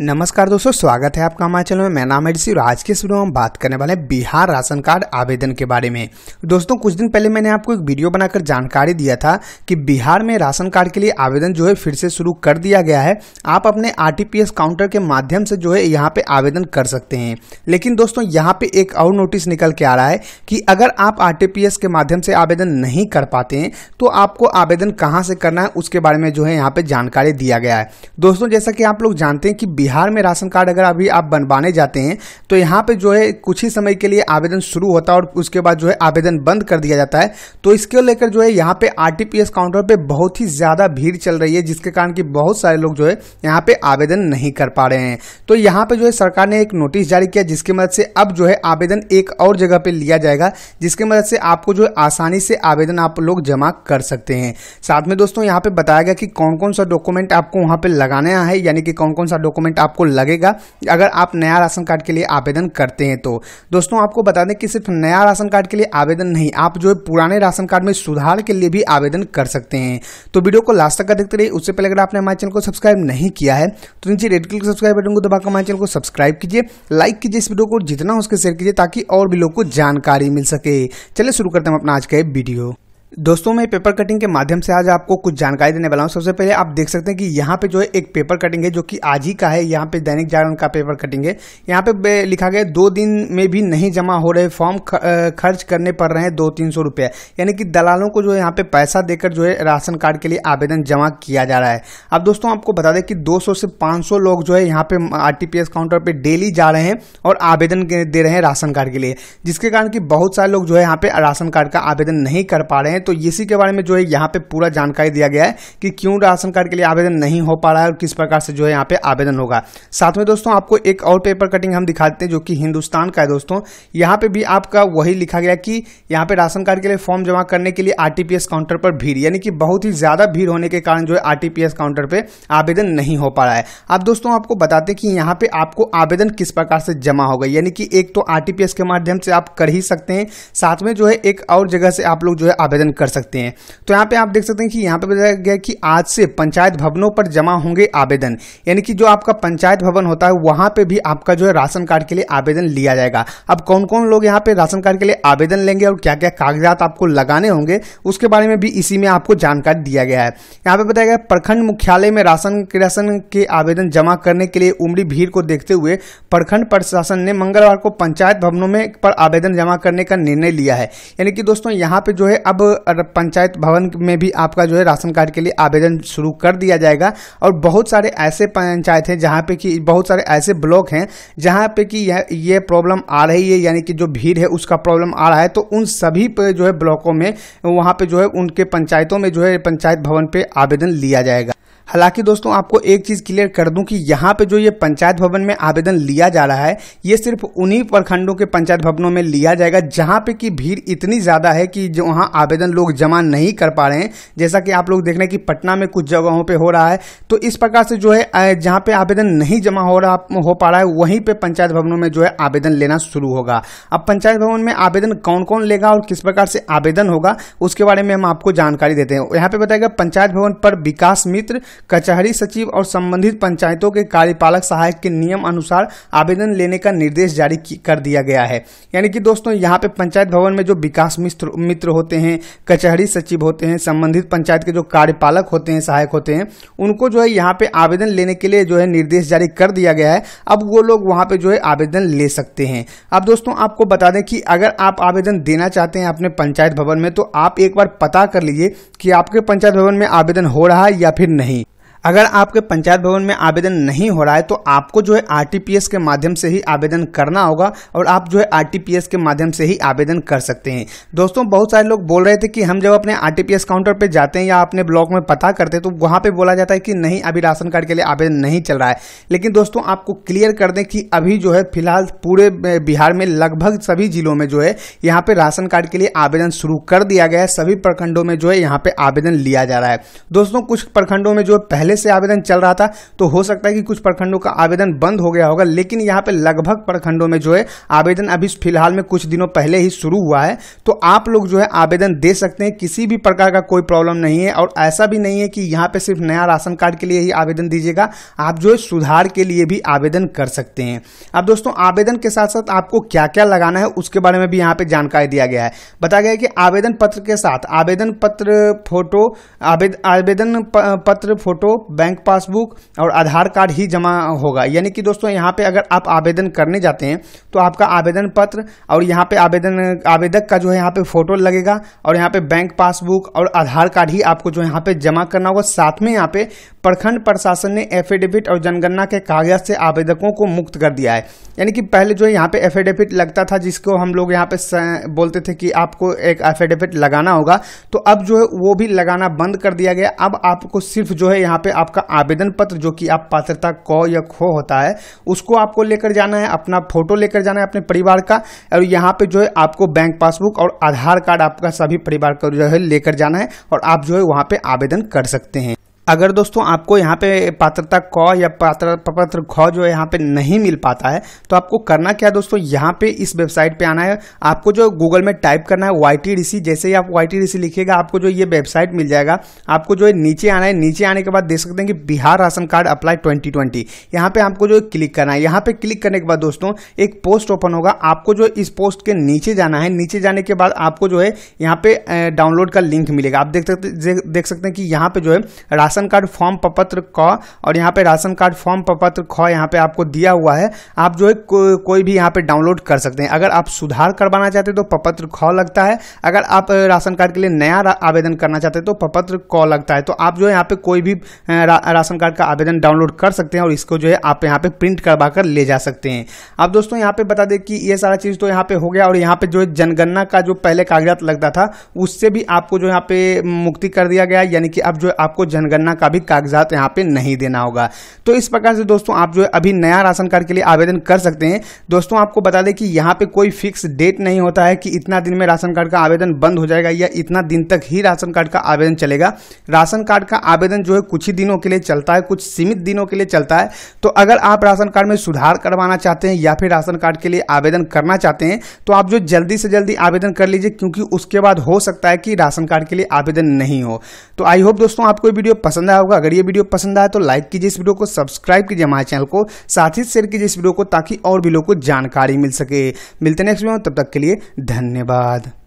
नमस्कार दोस्तों स्वागत है आपका हमारे चैनल में मैं नाम है और आज के शुरू में हम बात करने वाले हैं बिहार राशन कार्ड आवेदन के बारे में दोस्तों कुछ दिन पहले मैंने आपको एक वीडियो बनाकर जानकारी दिया था कि बिहार में राशन कार्ड के लिए आवेदन जो है फिर से शुरू कर दिया गया है आप अपने आर काउंटर के माध्यम से जो है यहाँ पर आवेदन कर सकते हैं लेकिन दोस्तों यहाँ पर एक और नोटिस निकल के आ रहा है कि अगर आप आर के माध्यम से आवेदन नहीं कर पाते हैं तो आपको आवेदन कहाँ से करना है उसके बारे में जो है यहाँ पर जानकारी दिया गया है दोस्तों जैसा कि आप लोग जानते हैं कि बिहार में राशन कार्ड अगर अभी आप बनवाने जाते हैं तो यहाँ पे जो है कुछ ही समय के लिए आवेदन शुरू होता है और उसके बाद जो है आवेदन बंद कर दिया जाता है तो इसके लेकर जो है यहाँ पे आर काउंटर पर बहुत ही ज़्यादा भीड़ चल रही है जिसके कारण कि बहुत सारे लोग जो है यहाँ पे आवेदन नहीं कर पा रहे हैं तो यहाँ पे जो है सरकार ने एक नोटिस जारी किया जिसकी मदद से अब जो है आवेदन एक और जगह पे लिया जाएगा जिसकी मदद से आपको जो है आसानी से आवेदन आप लोग जमा कर सकते हैं साथ में दोस्तों यहाँ पे बताया गया कि कौन कौन सा डॉक्यूमेंट आपको वहां पे लगाना है यानी कि कौन कौन सा डॉक्यूमेंट पॉइंट आपको लगेगा अगर आप नया राशन कार्ड के लिए आवेदन करते हैं तो दोस्तों आपको बता दें कि सिर्फ नया राशन कार्ड के लिए आवेदन नहीं आप जो है पुराने राशन कार्ड में सुधार के लिए भी आवेदन कर सकते हैं तो वीडियो को लास्ट तक देखते रहिए उससे पहले अगर आपने हमारे चैनल को सब्सक्राइब नहीं किया है तो नीचे रेड कलर सब्सक्राइब बटन को दबाकर हमारे चैनल को सब्सक्राइब कीजिए लाइक कीजिए इस वीडियो को जितना उसके शेयर कीजिए ताकि और भी लोग को जानकारी मिल सके चलिए शुरू करते हैं अपना आज का वीडियो दोस्तों मैं पेपर कटिंग के माध्यम से आज आपको कुछ जानकारी देने वाला हूँ सबसे पहले आप देख सकते हैं कि यहाँ पे जो है एक पेपर कटिंग है जो कि आज ही का है यहाँ पे दैनिक जागरण का पेपर कटिंग है यहाँ पे लिखा गया दो दिन में भी नहीं जमा हो रहे फॉर्म खर्च करने पड़ रहे हैं दो तीन सौ रुपये यानी कि दलालों को जो है यहाँ पे पैसा देकर जो है राशन कार्ड के लिए आवेदन जमा किया जा रहा है अब दोस्तों आपको बता दें कि दो से पाँच लोग जो है यहाँ पे आर काउंटर पर डेली जा रहे हैं और आवेदन दे रहे हैं राशन कार्ड के लिए जिसके कारण कि बहुत सारे लोग जो है यहाँ पे राशन कार्ड का आवेदन नहीं कर पा रहे हैं हैं तो इसी के बारे में जो है यहाँ पे पूरा जानकारी दिया गया है कि क्यों राशन कार्ड के लिए आवेदन नहीं हो पा रहा है और किस प्रकार से जो है यहाँ पे आवेदन होगा साथ में दोस्तों आपको एक और पेपर कटिंग हम दिखा देते हैं जो कि हिंदुस्तान का है दोस्तों यहाँ पे भी आपका वही लिखा गया कि यहाँ पे राशन कार्ड के लिए फॉर्म जमा करने के लिए आर काउंटर पर भीड़ यानी कि बहुत ही ज़्यादा भीड़ होने के कारण जो है आर काउंटर पर आवेदन नहीं हो पा रहा है अब दोस्तों आपको बताते कि यहाँ पे आपको आवेदन किस प्रकार से जमा होगा यानी कि एक तो आर के माध्यम से आप कर ही सकते हैं साथ में जो है एक और जगह से आप लोग जो है आवेदन आवेदन कर सकते हैं तो यहाँ पे आप देख सकते हैं कि यहाँ पे बताया गया कि आज से पंचायत भवनों पर जमा होंगे आवेदन यानी कि जो आपका पंचायत भवन होता है वहाँ पे भी आपका जो है राशन कार्ड के लिए आवेदन लिया जाएगा अब कौन कौन लोग यहाँ पे राशन कार्ड के लिए आवेदन लेंगे और क्या क्या कागजात आपको लगाने होंगे उसके बारे में भी इसी में आपको जानकारी दिया गया है यहाँ पे बताया गया प्रखंड मुख्यालय में राशन राशन के आवेदन जमा करने के लिए उमड़ी भीड़ को देखते हुए प्रखंड प्रशासन ने मंगलवार को पंचायत भवनों में पर आवेदन जमा करने का निर्णय लिया है यानी कि दोस्तों यहाँ पे जो है अब पंचायत भवन में भी आपका जो है राशन कार्ड के लिए आवेदन शुरू कर दिया जाएगा और बहुत सारे ऐसे पंचायत हैं जहाँ पे कि बहुत सारे ऐसे ब्लॉक हैं जहाँ पे कि यह ये प्रॉब्लम आ रही है यानी कि जो भीड़ है उसका प्रॉब्लम आ रहा है तो उन सभी पे जो है ब्लॉकों में वहाँ पे जो है उनके पंचायतों में जो है पंचायत भवन पे आवेदन लिया जाएगा हालांकि दोस्तों आपको एक चीज क्लियर कर दूं कि यहाँ पे जो ये पंचायत भवन में आवेदन लिया जा रहा है ये सिर्फ उन्हीं प्रखंडों के पंचायत भवनों में लिया जाएगा जहाँ पे कि भीड़ इतनी ज्यादा है कि जो वहाँ आवेदन लोग जमा नहीं कर पा रहे हैं जैसा कि आप लोग देख रहे हैं कि पटना में कुछ जगहों पर हो रहा है तो इस प्रकार से जो है जहाँ पर आवेदन नहीं जमा हो रहा हो पा रहा है वहीं पर पंचायत भवनों में जो है आवेदन लेना शुरू होगा अब पंचायत भवन में आवेदन कौन कौन लेगा और किस प्रकार से आवेदन होगा उसके बारे में हम आपको जानकारी देते हैं यहाँ पे बताएगा पंचायत भवन पर विकास मित्र कचहरी सचिव और संबंधित पंचायतों के कार्यपालक सहायक के नियम अनुसार आवेदन लेने का निर्देश जारी कर दिया गया है यानी कि दोस्तों यहाँ पे पंचायत भवन में जो विकास मित्र मित्र होते हैं कचहरी सचिव होते हैं संबंधित पंचायत के जो कार्यपालक होते हैं सहायक होते हैं उनको जो है यहाँ पे आवेदन लेने के लिए जो है निर्देश जारी कर दिया गया है अब वो लोग वहाँ पे जो है आवेदन ले सकते हैं अब दोस्तों आपको बता दें कि अगर आप आवेदन देना चाहते हैं अपने पंचायत भवन में तो आप एक बार पता कर लीजिए कि आपके पंचायत भवन में आवेदन हो रहा है या फिर नहीं अगर आपके पंचायत भवन में आवेदन नहीं हो रहा है तो आपको जो है आरटीपीएस के माध्यम से ही आवेदन करना होगा और आप जो है आरटीपीएस के माध्यम से ही आवेदन कर सकते हैं दोस्तों बहुत सारे लोग बोल रहे थे कि हम जब अपने आरटीपीएस काउंटर पर जाते हैं या अपने ब्लॉक में पता करते हैं तो वहाँ पर बोला जाता है कि नहीं अभी राशन कार्ड के लिए आवेदन नहीं चल रहा है लेकिन दोस्तों आपको क्लियर कर दें कि अभी जो है फिलहाल पूरे बिहार में लगभग सभी जिलों में जो है यहाँ पर राशन कार्ड के लिए आवेदन शुरू कर दिया गया है सभी प्रखंडों में जो है यहाँ पर आवेदन लिया जा रहा है दोस्तों कुछ प्रखंडों में जो है पहले पहले से आवेदन चल रहा था तो हो सकता है कि कुछ प्रखंडों का आवेदन बंद हो गया होगा लेकिन यहाँ पे लगभग प्रखंडों में जो है आवेदन अभी फिलहाल में कुछ दिनों पहले ही शुरू हुआ है तो आप लोग जो है आवेदन दे सकते हैं किसी भी प्रकार का कोई प्रॉब्लम नहीं है और ऐसा भी नहीं है कि यहाँ पे सिर्फ नया राशन कार्ड के लिए ही आवेदन दीजिएगा आप जो है सुधार के लिए भी आवेदन कर सकते हैं अब दोस्तों आवेदन के साथ साथ आपको क्या क्या लगाना है उसके बारे में भी यहाँ पे जानकारी दिया गया है बताया गया कि आवेदन पत्र के साथ आवेदन पत्र फोटो आवेदन पत्र फोटो बैंक पासबुक और आधार कार्ड ही जमा होगा यानी कि दोस्तों यहाँ पे अगर आप आवेदन करने जाते हैं तो आपका आवेदन पत्र और यहाँ पे आवेदन आवेदक का जो है यहाँ पे फोटो लगेगा और यहाँ पे बैंक पासबुक और आधार कार्ड ही आपको जो यहाँ पे जमा करना होगा साथ में यहाँ पे प्रखंड प्रशासन ने एफिडेविट और जनगणना के कागज से आवेदकों को मुक्त कर दिया है यानी कि पहले जो यहाँ पे एफिडेविट लगता था जिसको हम लोग यहाँ पे बोलते थे कि आपको एक एफिडेविट लगाना होगा तो अब जो है वो भी लगाना बंद कर दिया गया अब आपको सिर्फ जो है यहाँ पे आपका आवेदन पत्र जो कि आप पात्रता क या खो होता है उसको आपको लेकर जाना है अपना फोटो लेकर जाना है अपने परिवार का और यहाँ पे जो है आपको बैंक पासबुक और आधार कार्ड आपका सभी परिवार का जो है लेकर जाना है और आप जो है वहाँ पे आवेदन कर सकते हैं अगर दोस्तों आपको यहाँ पे पात्रता क या पात्र प्रपत्र ख जो है यहाँ पे नहीं मिल पाता है तो आपको करना क्या दोस्तों यहाँ पे इस वेबसाइट पे आना है आपको जो गूगल में टाइप करना है वाई टी जैसे ही आप वाई टी लिखेगा आपको जो ये वेबसाइट मिल जाएगा आपको जो है नीचे आना है नीचे आने के बाद देख सकते हैं कि Bihar ration card apply twenty twenty यहाँ पे आपको जो क्लिक करना है यहाँ पे क्लिक करने के बाद दोस्तों एक पोस्ट ओपन होगा आपको जो इस पोस्ट के नीचे जाना है नीचे जाने के बाद आपको जो है यहाँ पे डाउनलोड का लिंक मिलेगा आप देख सकते देख सकते हैं कि यहाँ पे जो है राशन राशन कार्ड फॉर्म पपत्र क और यहाँ पे राशन कार्ड फॉर्म पपत्र ख यहाँ पे आपको दिया हुआ है आप जो है को, कोई भी यहाँ पे डाउनलोड कर सकते हैं अगर आप सुधार करवाना चाहते हैं तो पपत्र ख लगता है अगर आप राशन कार्ड के लिए नया आवेदन करना चाहते हैं तो पपत्र क लगता है तो आप जो है यहाँ पे कोई भी रा, राशन कार्ड का आवेदन डाउनलोड कर सकते हैं और इसको जो है आप यहाँ पे प्रिंट करवा कर ले जा सकते हैं अब दोस्तों यहाँ पे बता दें कि ये सारा चीज़ तो यहाँ पे हो गया और यहाँ पे जो है जनगणना का जो पहले कागजात लगता था उससे भी आपको जो यहाँ पे मुक्ति कर दिया गया यानी कि अब जो आपको जनगणना करना का भी कागजात यहाँ पे नहीं देना होगा तो इस प्रकार से दोस्तों आप जो है अभी नया राशन कार्ड के लिए आवेदन कर सकते हैं दोस्तों आपको बता दें कि यहाँ पे कोई फिक्स डेट नहीं होता है कि इतना दिन में राशन कार्ड का आवेदन बंद हो जाएगा या इतना दिन तक ही राशन कार्ड का आवेदन चलेगा राशन कार्ड का आवेदन जो है कुछ ही दिनों के लिए चलता है कुछ सीमित दिनों के लिए चलता है तो अगर आप राशन कार्ड में सुधार करवाना चाहते हैं या फिर राशन कार्ड के लिए आवेदन करना चाहते हैं तो आप जो जल्दी से जल्दी आवेदन कर लीजिए क्योंकि उसके बाद हो सकता है कि राशन कार्ड के लिए आवेदन नहीं हो तो आई होप दोस्तों आपको वीडियो पसंद पसंद आया होगा अगर ये वीडियो पसंद आया तो लाइक कीजिए इस वीडियो को सब्सक्राइब कीजिए हमारे चैनल को साथ ही शेयर कीजिए इस वीडियो को ताकि और भी लोग को जानकारी मिल सके मिलते नेक्स्ट वीडियो तब तक के लिए धन्यवाद